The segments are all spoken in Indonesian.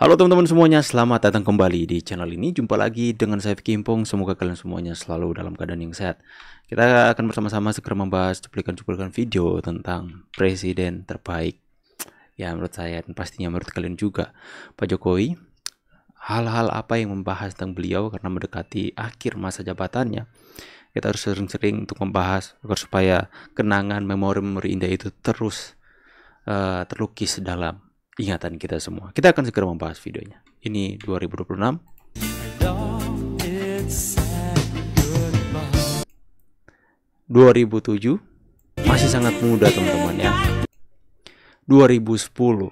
Halo teman-teman semuanya, selamat datang kembali di channel ini. Jumpa lagi dengan saya Vicky Impong. Semoga kalian semuanya selalu dalam keadaan yang sehat. Kita akan bersama-sama segera membahas cuplikan-cuplikan video tentang presiden terbaik. Ya, menurut saya dan pastinya menurut kalian juga, Pak Jokowi. Hal-hal apa yang membahas tentang beliau karena mendekati akhir masa jabatannya. Kita harus sering-sering untuk membahas agar supaya kenangan memori-memori indah itu terus uh, terlukis dalam ingatan kita semua. Kita akan segera membahas videonya. Ini 2026. Sad, 2007 masih sangat muda teman-teman ya. 2010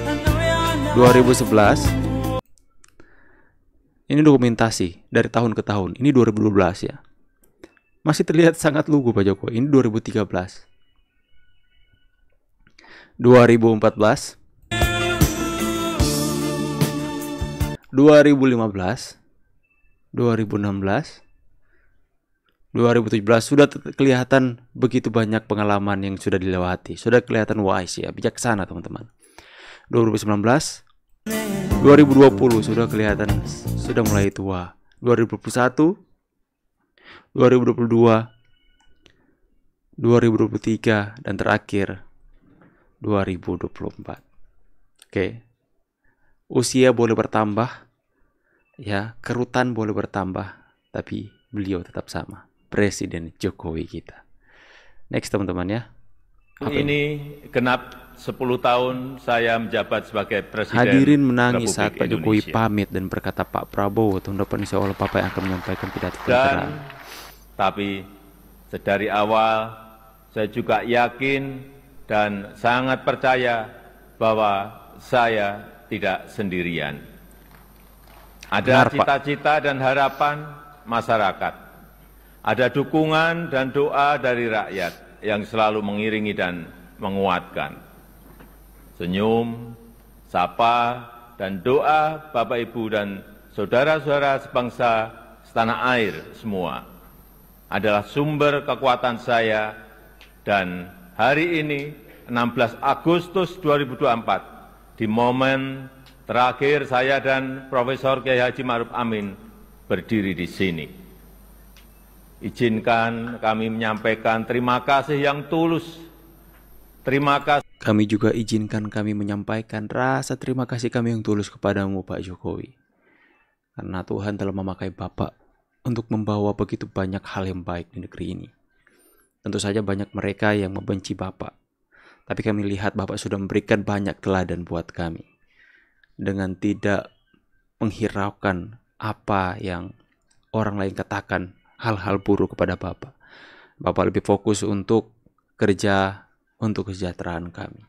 2011 ini dokumentasi dari tahun ke tahun. Ini 2012 ya. Masih terlihat sangat lugu Pak Joko. Ini 2013. 2014 2015 2016 2017 sudah kelihatan begitu banyak pengalaman yang sudah dilewati. Sudah kelihatan wise ya, bijaksana teman-teman. 2019 2020 sudah kelihatan sudah mulai tua. 2021 2022 2023 dan terakhir 2024. Oke. Usia boleh bertambah, ya, kerutan boleh bertambah, tapi beliau tetap sama, Presiden Jokowi kita. Next teman-teman ya. Apa ini genap 10 tahun saya menjabat sebagai presiden. Hadirin menangis Republik saat Pak Jokowi pamit dan berkata Pak Prabowo tahun depan insya Allah Papa yang akan menyampaikan pidato kenegaraan. Tapi sedari awal saya juga yakin dan sangat percaya bahwa saya tidak sendirian. Ada cita-cita dan harapan masyarakat. Ada dukungan dan doa dari rakyat yang selalu mengiringi dan menguatkan. Senyum, sapa, dan doa Bapak Ibu dan saudara-saudara sebangsa setanah air semua adalah sumber kekuatan saya dan hari ini 16 Agustus 2024 di momen terakhir saya dan Profesor Kiai Haji Ma'ruf Amin berdiri di sini. Izinkan kami menyampaikan terima kasih yang tulus. Terima kasih. Kami juga izinkan kami menyampaikan rasa terima kasih kami yang tulus kepadamu Pak Jokowi. Karena Tuhan telah memakai Bapak untuk membawa begitu banyak hal yang baik di negeri ini. Tentu saja banyak mereka yang membenci Bapak. Tapi kami lihat Bapak sudah memberikan banyak teladan buat kami. Dengan tidak menghiraukan apa yang orang lain katakan hal-hal buruk kepada Bapak. Bapak lebih fokus untuk kerja untuk kesejahteraan kami.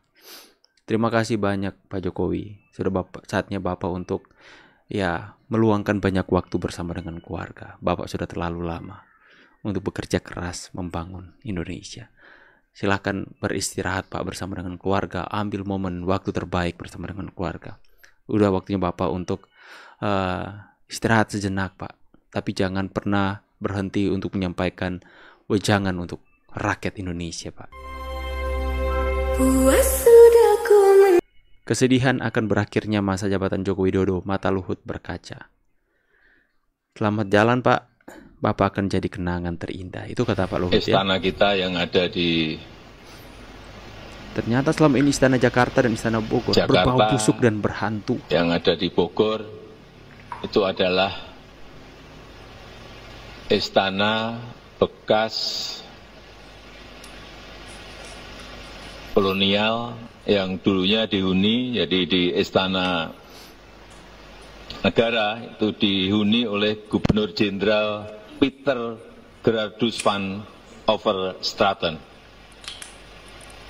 Terima kasih banyak Pak Jokowi. Sudah Bapak saatnya Bapak untuk ya meluangkan banyak waktu bersama dengan keluarga. Bapak sudah terlalu lama untuk bekerja keras membangun Indonesia silahkan beristirahat Pak bersama dengan keluarga, ambil momen waktu terbaik bersama dengan keluarga. Udah waktunya Bapak untuk uh, istirahat sejenak Pak, tapi jangan pernah berhenti untuk menyampaikan wejangan untuk rakyat Indonesia Pak. Kesedihan akan berakhirnya masa jabatan Joko Widodo, mata Luhut berkaca. Selamat jalan Pak, Bapak akan jadi kenangan terindah. Itu kata Pak Luhut ya. Istana ya. kita yang ada di Ternyata selama ini Istana Jakarta dan Istana Bogor Jakarta, berbau busuk dan berhantu. Yang ada di Bogor itu adalah istana bekas kolonial yang dulunya dihuni, jadi di istana negara itu dihuni oleh Gubernur Jenderal Peter Gerardus van Overstraten.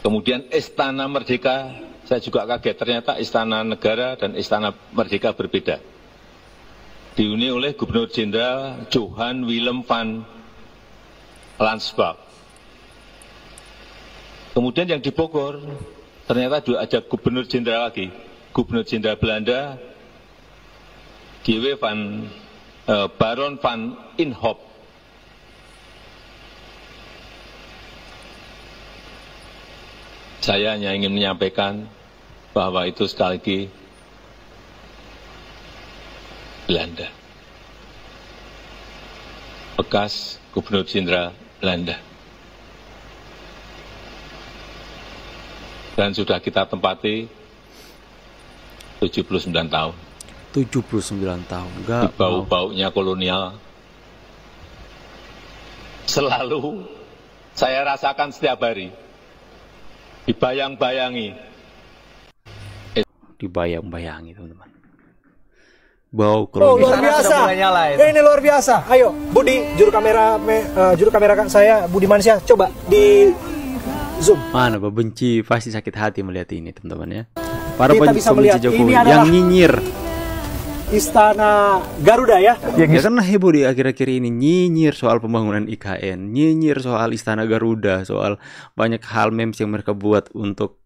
Kemudian Istana Merdeka, saya juga kaget, ternyata Istana Negara dan Istana Merdeka berbeda. Dihuni oleh Gubernur Jenderal Johan Willem van Landsberg. Kemudian yang di Bogor, ternyata juga ada Gubernur Jenderal lagi. Gubernur Jenderal Belanda, GW van Eh, Baron van Inhop. Saya hanya ingin menyampaikan bahwa itu sekali lagi Belanda. Bekas Gubernur Jenderal Belanda. Dan sudah kita tempati 79 tahun. 79 tahun. Gak bau-baunya kolonial. Selalu saya rasakan setiap hari. Dibayang-bayangi. Eh. Dibayang-bayangi, teman-teman. Bau oh, kolonial. Oh, luar biasa. Ya, ini luar biasa. Ayo, Budi, juru kamera me, uh, juru kamera kan saya Budi Mansyah, coba di zoom. Mana benci pasti sakit hati melihat ini, teman-teman ya. Para Kita Jokowi yang nyinyir Istana Garuda ya. Ya, ya karena heboh di akhir-akhir ini nyinyir soal pembangunan IKN, nyinyir soal Istana Garuda, soal banyak hal memes yang mereka buat untuk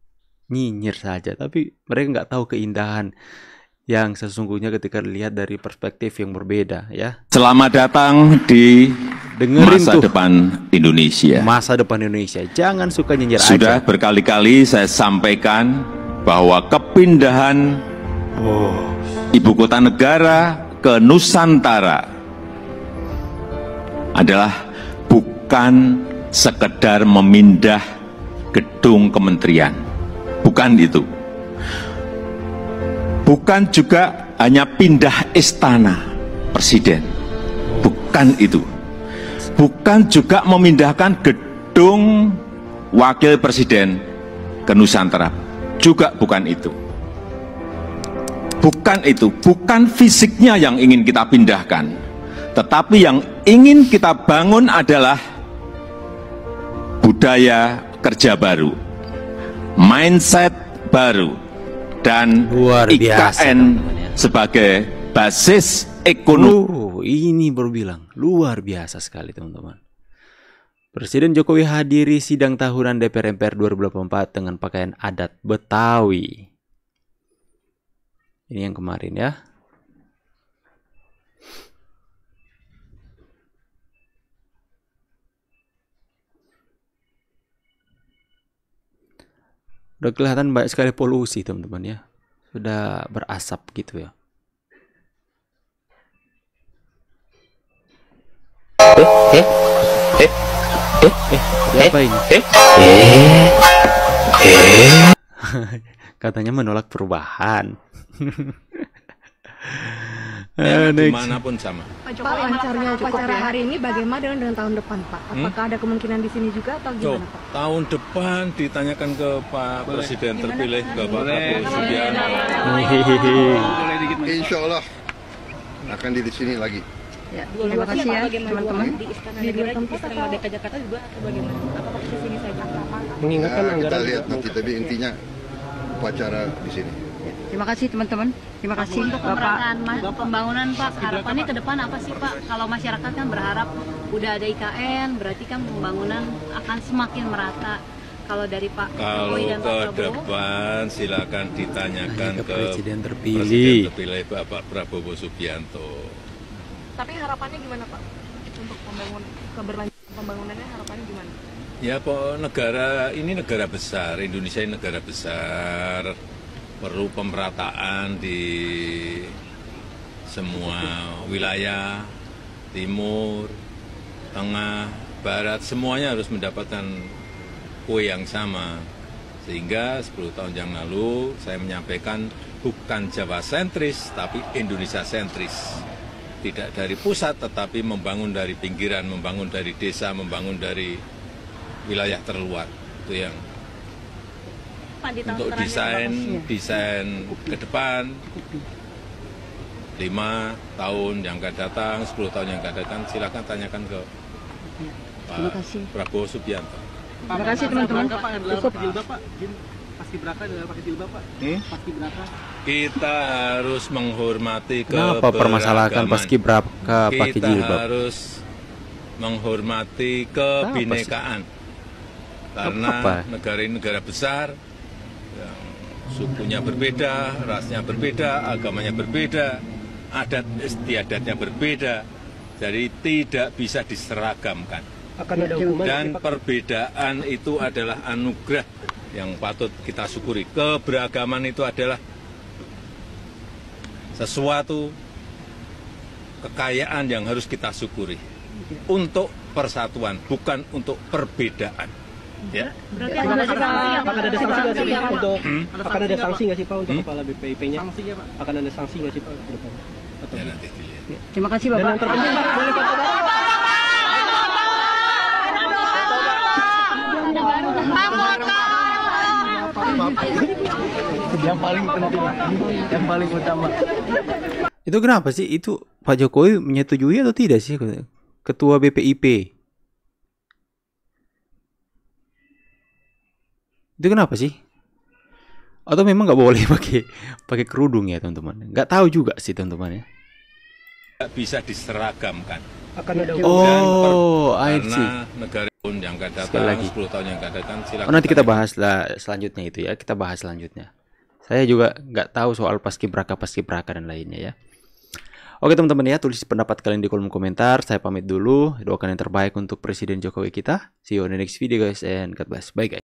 nyinyir saja, tapi mereka nggak tahu keindahan yang sesungguhnya ketika lihat dari perspektif yang berbeda ya. Selamat datang di Dengerin masa tuh. depan Indonesia. Masa depan Indonesia. Jangan suka nyinyir Sudah berkali-kali saya sampaikan bahwa kepindahan oh ibu kota negara ke Nusantara adalah bukan sekedar memindah gedung kementerian. Bukan itu. Bukan juga hanya pindah istana presiden. Bukan itu. Bukan juga memindahkan gedung wakil presiden ke Nusantara. Juga bukan itu. Bukan itu, bukan fisiknya yang ingin kita pindahkan. Tetapi yang ingin kita bangun adalah budaya kerja baru, mindset baru, dan Luar biasa, IKN sebagai basis ekonomi. Oh, ini baru bilang, luar biasa sekali teman-teman. Presiden Jokowi hadiri sidang tahunan DPR MPR 2024 dengan pakaian adat Betawi. Ini yang kemarin ya. Udah kelihatan banyak sekali polusi teman-teman ya. Sudah berasap gitu ya. Eh, eh, eh, eh, eh, eh, eh, eh, eh Katanya menolak perubahan. Ya, dimanapun sama. Pak, Jokowi, upacara ya. hari ini bagaimana dengan, dengan tahun depan Pak? Hmm? Apakah hmm? ada kemungkinan di sini juga atau gimana Pak? Tahun depan ditanyakan ke Pak Boleh. Presiden gimana, terpilih Pak Prabowo Subianto. Insya Allah akan di sini lagi. Ya, terima kasih ya teman-teman. Di Istana Negara, di Jakarta juga atau bagaimana? Apakah di sini saja? Ya, Mengingatkan anggaran kita lihat nanti, tapi intinya upacara di sini. Terima kasih teman-teman. Terima kasih Untuk Bapak. Pembangunan Pak, harapannya ke depan apa sih Pak? Kalau masyarakat kan berharap udah ada IKN, berarti kan pembangunan akan semakin merata. Kalau dari Pak Kalau dan Pak ke Prabowo, depan silakan ditanyakan ke, ke Presiden terpilih. Presiden terpilih Bapak Prabowo Subianto. Tapi harapannya gimana Pak? Untuk pembangun keberlanjutan pembangunannya harapannya gimana? Ya, po, negara ini negara besar, Indonesia ini negara besar perlu pemerataan di semua wilayah, timur, tengah, barat, semuanya harus mendapatkan kue yang sama. Sehingga 10 tahun yang lalu saya menyampaikan bukan Jawa sentris tapi Indonesia sentris. Tidak dari pusat tetapi membangun dari pinggiran, membangun dari desa, membangun dari wilayah terluar. Itu yang di tahun untuk desain ya. desain ke depan 5 tahun yang akan datang, 10 tahun yang akan datang, silakan tanyakan ke Pak Prabowo Subianto. Terima kasih teman-teman. Cukup. Pak, pasti beraka adalah pakai jilbab Pak. Hmm? Pasti beraka. Kita harus menghormati Kenapa permasalahan paski beraka pakai jilbab? Kita harus menghormati kebinekaan. Karena negara ini negara besar, sukunya berbeda, rasnya berbeda, agamanya berbeda, adat istiadatnya berbeda. Jadi tidak bisa diseragamkan. Dan perbedaan itu adalah anugerah yang patut kita syukuri. Keberagaman itu adalah sesuatu kekayaan yang harus kita syukuri untuk persatuan, bukan untuk perbedaan. Ya. Berarti ya. ada sanksi ya, akan ada sanksi nggak sih untuk hmm? akan ada sanksi nggak sih Pak untuk hmm? kepala BPIP-nya? Pak. Akan ada sanksi nggak sih Pak ke depan? Atau ya, nanti dilihat. Ya. Terima kasih Bapak. Dan yang terpenting Pak, boleh Pak Bapak. yang paling penting, yang paling utama. Itu kenapa sih? Itu Pak Jokowi menyetujui atau tidak sih? Ketua BPIP. Itu kenapa sih? Atau memang nggak boleh pakai pakai kerudung ya teman-teman? Nggak tahu juga sih teman-teman ya. Nggak bisa diseragamkan. Akan ada oh, air sih. Negara pun yang gak datang, Sekali lagi. 10 tahun yang gak datang, silakan. Oh, nanti kita bahas lah selanjutnya itu ya. Kita bahas selanjutnya. Saya juga nggak tahu soal paski paski beraka dan lainnya ya. Oke teman-teman ya, tulis pendapat kalian di kolom komentar. Saya pamit dulu. Doakan yang terbaik untuk Presiden Jokowi kita. See you on the next video guys and God bless. Bye guys.